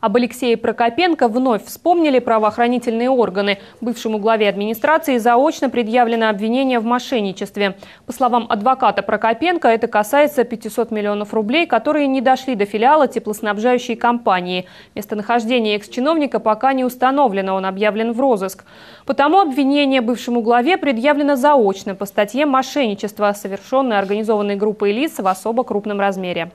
Об Алексее Прокопенко вновь вспомнили правоохранительные органы. Бывшему главе администрации заочно предъявлено обвинение в мошенничестве. По словам адвоката Прокопенко, это касается 500 миллионов рублей, которые не дошли до филиала теплоснабжающей компании. Местонахождение экс-чиновника пока не установлено, он объявлен в розыск. Потому обвинение бывшему главе предъявлено заочно по статье «Мошенничество», совершенное организованной группой лиц в особо крупном размере.